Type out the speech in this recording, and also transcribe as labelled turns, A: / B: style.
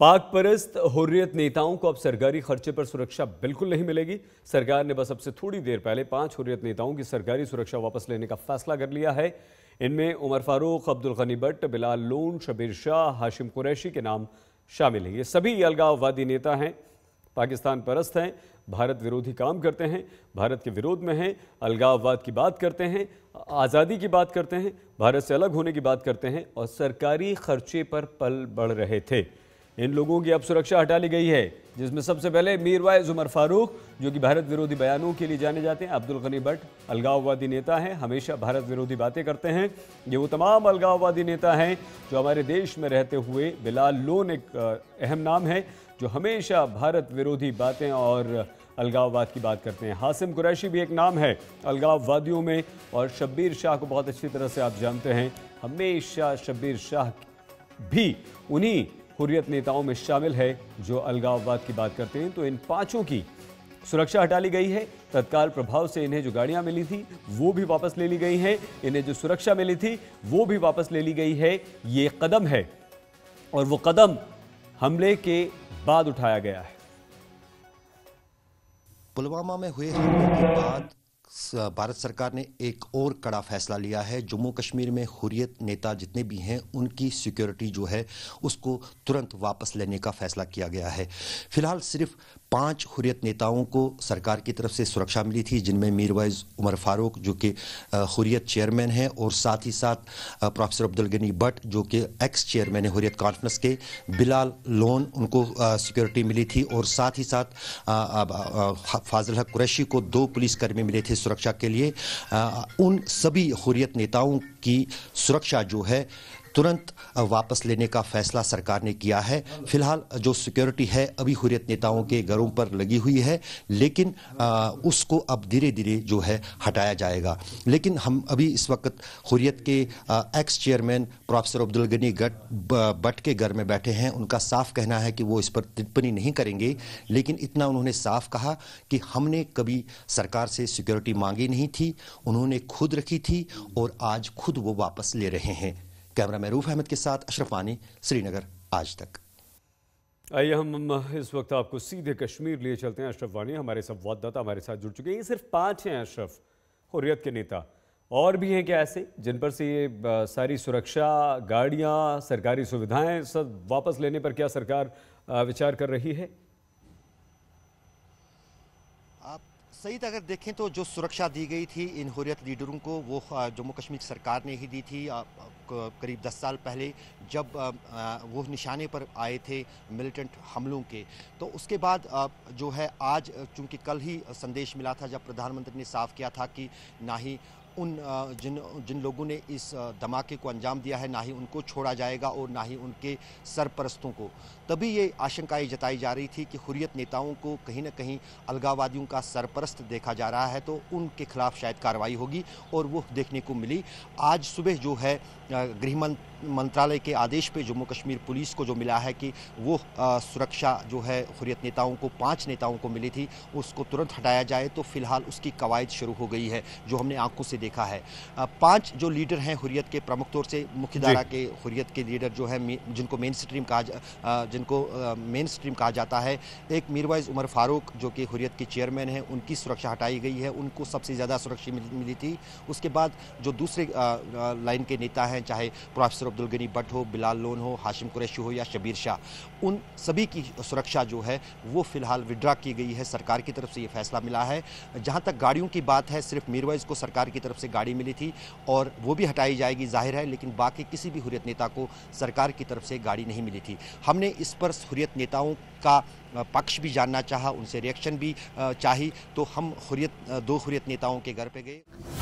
A: पाक परस्त हुर्रियत नेताओं को अब सरकारी खर्चे पर सुरक्षा बिल्कुल नहीं मिलेगी सरकार ने बस अब से थोड़ी देर पहले पांच हुर्रियत नेताओं की सरकारी सुरक्षा वापस लेने का फैसला कर लिया है इनमें उमर फारूक अब्दुल गनी भट्ट बिलाल लोन शबीर शाह हाशिम कुरैशी के नाम शामिल हैं ये सभी अलगाववादी नेता हैं पाकिस्तान परस्त हैं भारत विरोधी काम करते हैं भारत के विरोध में हैं अलगाववाद की बात करते हैं आज़ादी की बात करते हैं भारत से अलग होने की बात करते हैं और सरकारी खर्चे पर पल बढ़ रहे थे इन लोगों की अब सुरक्षा हटा ली गई है जिसमें सबसे पहले मीरवाइज उमर फारूक जो कि भारत विरोधी बयानों के लिए जाने जाते हैं अब्दुल गनी भट्ट अलगाववादी नेता हैं हमेशा भारत विरोधी बातें करते हैं ये वो तमाम अलगाववादी नेता हैं जो हमारे देश में रहते हुए बिलाल लोन एक अहम नाम है जो हमेशा भारत विरोधी बातें और अलगाववाद की बात करते हैं हासिम कुरैशी भी एक नाम है अलगाववादियों में और शब्बीर शाह को बहुत अच्छी तरह से आप जानते हैं हमेशा शब्बीर शाह भी उन्हीं हुरियत नेताओं में शामिल है जो अलगाववाद की बात करते हैं तो इन पांचों की सुरक्षा हटा ली गई है तत्काल प्रभाव से इन्हें जो गाड़ियां मिली थी वो भी वापस ले ली गई हैं इन्हें जो सुरक्षा मिली थी वो भी वापस ले ली गई है ये कदम है और वो कदम हमले के बाद उठाया गया है पुलवामा में
B: हुए हमले के बाद भारत सरकार ने एक और कड़ा फैसला लिया है जम्मू कश्मीर में हुरियत नेता जितने भी हैं उनकी सिक्योरिटी जो है उसको तुरंत वापस लेने का फैसला किया गया है फिलहाल सिर्फ पांच हुरियत नेताओं को सरकार की तरफ से सुरक्षा मिली थी जिनमें मीरवाइज उमर फारूक जो कि हुरियत चेयरमैन हैं और साथ ही साथ प्रोफेसर अब्दुल गनी भट्ट जो कि एक्स चेयरमैन है हुरियत कॉन्फ्रेंस के बिलाल लोन उनको सिक्योरिटी मिली थी और साथ ही साथ फाजल हक कुरैशी को दो पुलिसकर्मी मिले थे सुरक्षा के लिए उन सभी हुरियत नेताओं की सुरक्षा जो है तुरंत वापस लेने का फैसला सरकार ने किया है फिलहाल जो सिक्योरिटी है अभी हुरियत नेताओं के घरों पर लगी हुई है लेकिन आ, उसको अब धीरे धीरे जो है हटाया जाएगा लेकिन हम अभी इस वक्त हुरियत के आ, ex chairman professor Abdul Ghani गट भट्ट के घर में बैठे हैं उनका साफ कहना है कि वो इस पर टिप्पणी नहीं करेंगे लेकिन इतना उन्होंने साफ कहा कि हमने कभी सरकार से सिक्योरिटी मांगी नहीं थी उन्होंने खुद रखी थी और आज खुद तो वो वापस ले रहे हैं कैमरा मैरूफ अहमद के साथ अशरफ वानी श्रीनगर आज तक
A: आइए हम इस वक्त आपको सीधे कश्मीर लिए चलते हैं अशरफ वानी हमारे संवाददाता हमारे साथ जुड़ चुके हैं ये सिर्फ पाँच हैं अशरफ हुर्रियत के नेता और भी हैं क्या ऐसे जिन पर से ये सारी सुरक्षा गाड़ियाँ सरकारी सुविधाएं सब वापस लेने पर क्या सरकार विचार कर रही है
B: आप सईद अगर देखें तो जो सुरक्षा दी गई थी इन हुरियत लीडरों को वो जम्मू कश्मीर सरकार ने ही दी थी करीब दस साल पहले जब वो निशाने पर आए थे मिलिटेंट हमलों के तो उसके बाद जो है आज चूंकि कल ही संदेश मिला था जब प्रधानमंत्री ने साफ किया था कि ना ही उन जिन जिन लोगों ने इस धमाके को अंजाम दिया है ना ही उनको छोड़ा जाएगा और ना ही उनके सरपरस्तों को तभी ये आशंकाएं जताई जा रही थी कि हुरियत नेताओं को कहीं ना कहीं अलगावादियों का सरपरस्त देखा जा रहा है तो उनके खिलाफ शायद कार्रवाई होगी और वो देखने को मिली आज सुबह जो है गृहमंत्री मंत्रालय के आदेश पे जम्मू कश्मीर पुलिस को जो मिला है कि वो आ, सुरक्षा जो है हुरियत नेताओं को पांच नेताओं को मिली थी उसको तुरंत हटाया जाए तो फिलहाल उसकी कवायद शुरू हो गई है जो हमने आंखों से देखा है पांच जो लीडर हैं हुरियत के प्रमुख तौर से मुख्यधारा के हुरियत के लीडर जो है जिनको मेन स्ट्रीम कहा जिनको मेन स्ट्रीम कहा जाता है एक मीरवाइज उमर फारूक जो कि हुरियत के चेयरमैन हैं उनकी सुरक्षा हटाई गई है उनको सबसे ज़्यादा सुरक्षा मिली थी उसके बाद जो दूसरे लाइन के नेता हैं चाहे प्रोफेसर अब्दुल गनी भट्ट हो बिलाल लोन हो हाशिम कुरैशी हो या शबीर शाह उन सभी की सुरक्षा जो है वो फिलहाल विड्रा की गई है सरकार की तरफ से ये फैसला मिला है जहाँ तक गाड़ियों की बात है सिर्फ मीरवाइज को सरकार की तरफ से गाड़ी मिली थी और वो भी हटाई जाएगी जाहिर है लेकिन बाकी किसी भी हुरियत नेता को सरकार की तरफ से गाड़ी नहीं मिली थी हमने इस पर हुरियत नेताओं का पक्ष भी जानना चाहा उनसे रिएक्शन भी चाही तो हम हुरियत दो हुरियत नेताओं के घर पे गए